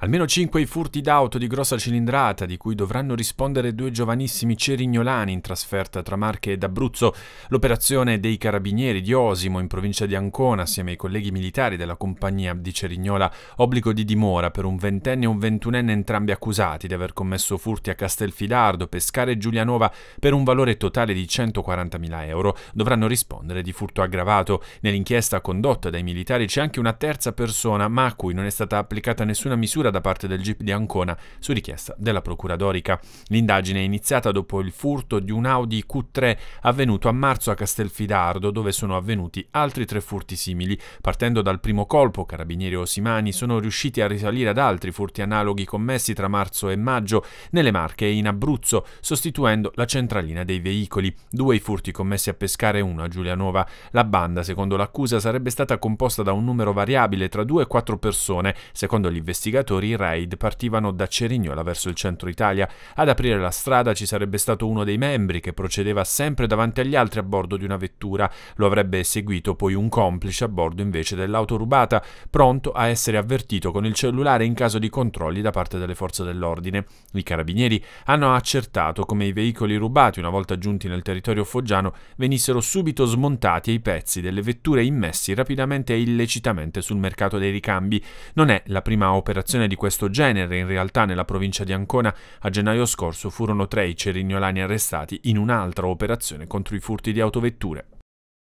Almeno cinque i furti d'auto di grossa cilindrata, di cui dovranno rispondere due giovanissimi cerignolani in trasferta tra Marche ed Abruzzo, l'operazione dei carabinieri di Osimo in provincia di Ancona assieme ai colleghi militari della compagnia di Cerignola, obbligo di dimora per un ventenne e un ventunenne entrambi accusati di aver commesso furti a Castelfidardo, Pescare e Giulianova per un valore totale di 140.000 euro, dovranno rispondere di furto aggravato. Nell'inchiesta condotta dai militari c'è anche una terza persona, ma a cui non è stata applicata nessuna misura chiusura da parte del GIP di Ancona su richiesta della Procura d'Orica. L'indagine è iniziata dopo il furto di un Audi Q3 avvenuto a marzo a Castelfidardo, dove sono avvenuti altri tre furti simili. Partendo dal primo colpo, Carabinieri Osimani sono riusciti a risalire ad altri furti analoghi commessi tra marzo e maggio nelle Marche e in Abruzzo, sostituendo la centralina dei veicoli. Due i furti commessi a Pescare e uno a Giulianova. La banda, secondo l'accusa, sarebbe stata composta da un numero variabile tra due e quattro persone, secondo gli investigatori ulteriori raid partivano da Cerignola verso il centro Italia. Ad aprire la strada ci sarebbe stato uno dei membri che procedeva sempre davanti agli altri a bordo di una vettura. Lo avrebbe seguito poi un complice a bordo invece dell'auto rubata, pronto a essere avvertito con il cellulare in caso di controlli da parte delle forze dell'ordine. I carabinieri hanno accertato come i veicoli rubati, una volta giunti nel territorio foggiano, venissero subito smontati e i pezzi delle vetture immessi rapidamente e illecitamente sul mercato dei ricambi. Non è la prima operazione di questo genere. In realtà nella provincia di Ancona a gennaio scorso furono tre i cerignolani arrestati in un'altra operazione contro i furti di autovetture.